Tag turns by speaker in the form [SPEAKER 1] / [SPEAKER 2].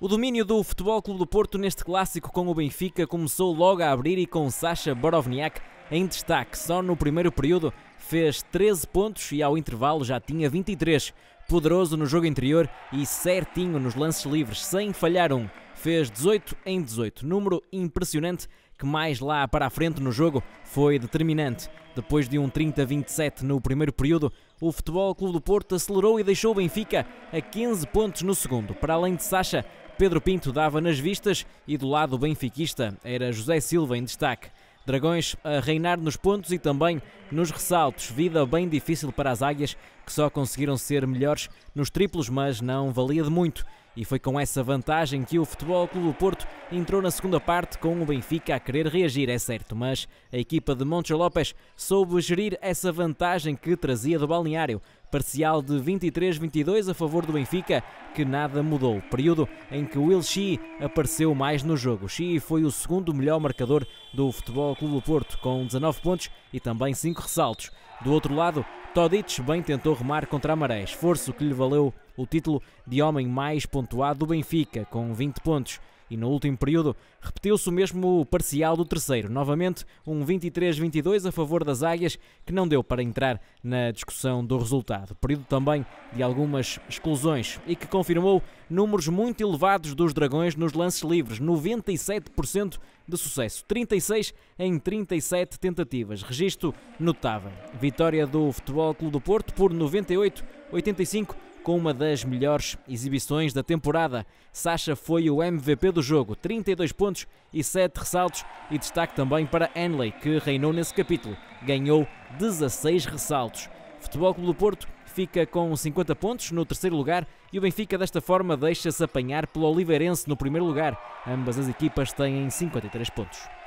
[SPEAKER 1] O domínio do Futebol Clube do Porto neste clássico com o Benfica começou logo a abrir e com Sasha Borovniak em destaque. Só no primeiro período fez 13 pontos e ao intervalo já tinha 23. Poderoso no jogo interior e certinho nos lances livres, sem falhar um. Fez 18 em 18, número impressionante que mais lá para a frente no jogo foi determinante. Depois de um 30-27 no primeiro período, o Futebol Clube do Porto acelerou e deixou o Benfica a 15 pontos no segundo. Para além de Sacha, Pedro Pinto dava nas vistas e do lado benfiquista era José Silva em destaque. Dragões a reinar nos pontos e também nos ressaltos. Vida bem difícil para as águias, que só conseguiram ser melhores nos triplos, mas não valia de muito. E foi com essa vantagem que o Futebol Clube do Porto entrou na segunda parte com o Benfica a querer reagir, é certo, mas a equipa de Montes Lopes soube gerir essa vantagem que trazia do balneário. Parcial de 23-22 a favor do Benfica, que nada mudou. Período em que Will Xi apareceu mais no jogo. Xi foi o segundo melhor marcador do Futebol Clube do Porto, com 19 pontos e também 5 ressaltos. Do outro lado, Todic bem tentou remar contra a maré, esforço que lhe valeu o título de homem mais pontuado do Benfica, com 20 pontos e no último período repetiu-se o mesmo parcial do terceiro, novamente um 23-22 a favor das Águias, que não deu para entrar na discussão do resultado. Período também de algumas exclusões e que confirmou números muito elevados dos Dragões nos lances livres, 97% de sucesso, 36 em 37 tentativas, registro notável. Vitória do Futebol Clube do Porto por 98-85 com uma das melhores exibições da temporada. Sacha foi o MVP do jogo, 32 pontos e 7 ressaltos, e destaque também para Henley, que reinou nesse capítulo, ganhou 16 ressaltos. Futebol Clube do Porto fica com 50 pontos no terceiro lugar e o Benfica desta forma deixa-se apanhar pelo Oliveirense no primeiro lugar. Ambas as equipas têm 53 pontos.